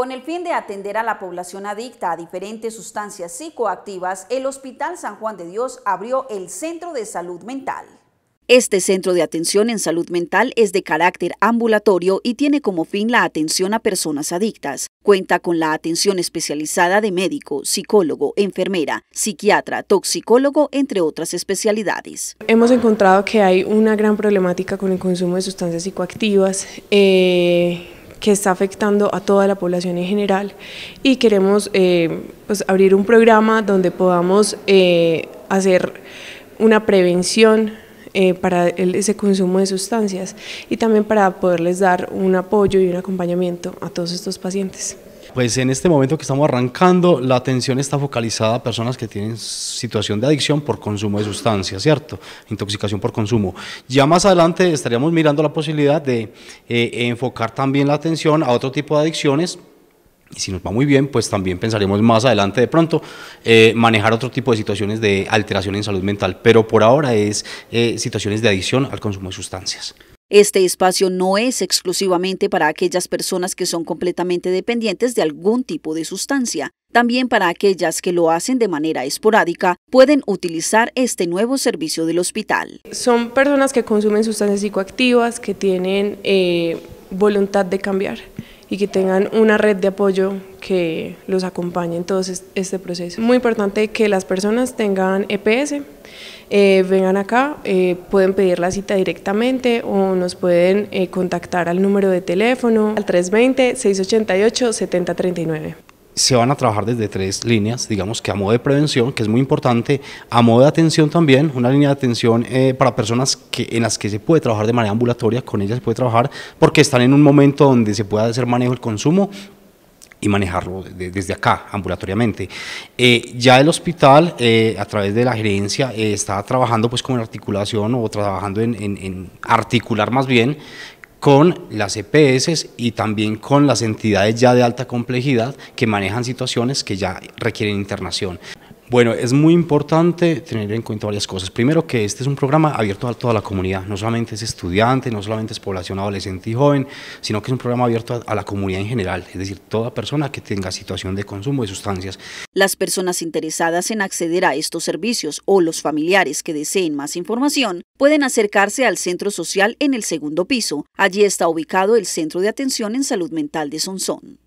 Con el fin de atender a la población adicta a diferentes sustancias psicoactivas, el Hospital San Juan de Dios abrió el Centro de Salud Mental. Este centro de atención en salud mental es de carácter ambulatorio y tiene como fin la atención a personas adictas. Cuenta con la atención especializada de médico, psicólogo, enfermera, psiquiatra, toxicólogo, entre otras especialidades. Hemos encontrado que hay una gran problemática con el consumo de sustancias psicoactivas. Eh, que está afectando a toda la población en general y queremos eh, pues, abrir un programa donde podamos eh, hacer una prevención eh, para ese consumo de sustancias y también para poderles dar un apoyo y un acompañamiento a todos estos pacientes. Pues en este momento que estamos arrancando, la atención está focalizada a personas que tienen situación de adicción por consumo de sustancias, ¿cierto? Intoxicación por consumo. Ya más adelante estaríamos mirando la posibilidad de eh, enfocar también la atención a otro tipo de adicciones, y si nos va muy bien, pues también pensaremos más adelante de pronto eh, manejar otro tipo de situaciones de alteración en salud mental, pero por ahora es eh, situaciones de adicción al consumo de sustancias. Este espacio no es exclusivamente para aquellas personas que son completamente dependientes de algún tipo de sustancia. También para aquellas que lo hacen de manera esporádica, pueden utilizar este nuevo servicio del hospital. Son personas que consumen sustancias psicoactivas, que tienen eh, voluntad de cambiar y que tengan una red de apoyo que los acompañe en todo este, este proceso. Muy importante que las personas tengan EPS, eh, vengan acá, eh, pueden pedir la cita directamente o nos pueden eh, contactar al número de teléfono al 320-688-7039 se van a trabajar desde tres líneas, digamos que a modo de prevención, que es muy importante, a modo de atención también, una línea de atención eh, para personas que, en las que se puede trabajar de manera ambulatoria, con ellas se puede trabajar porque están en un momento donde se puede hacer manejo del consumo y manejarlo desde acá, ambulatoriamente. Eh, ya el hospital, eh, a través de la gerencia, está trabajando pues con articulación o trabajando en, en, articular más bien con las EPS y también con las entidades ya de alta complejidad que manejan situaciones que ya requieren internación. Bueno, es muy importante tener en cuenta varias cosas. Primero que este es un programa abierto a toda la comunidad, no solamente es estudiante, no solamente es población adolescente y joven, sino que es un programa abierto a, la comunidad en general, es decir, toda persona que tenga situación de consumo de sustancias. Las personas interesadas en acceder a estos servicios o los familiares que deseen más información pueden acercarse al centro social en el segundo piso. Allí está ubicado el Centro de Atención en Salud Mental de Sonsón.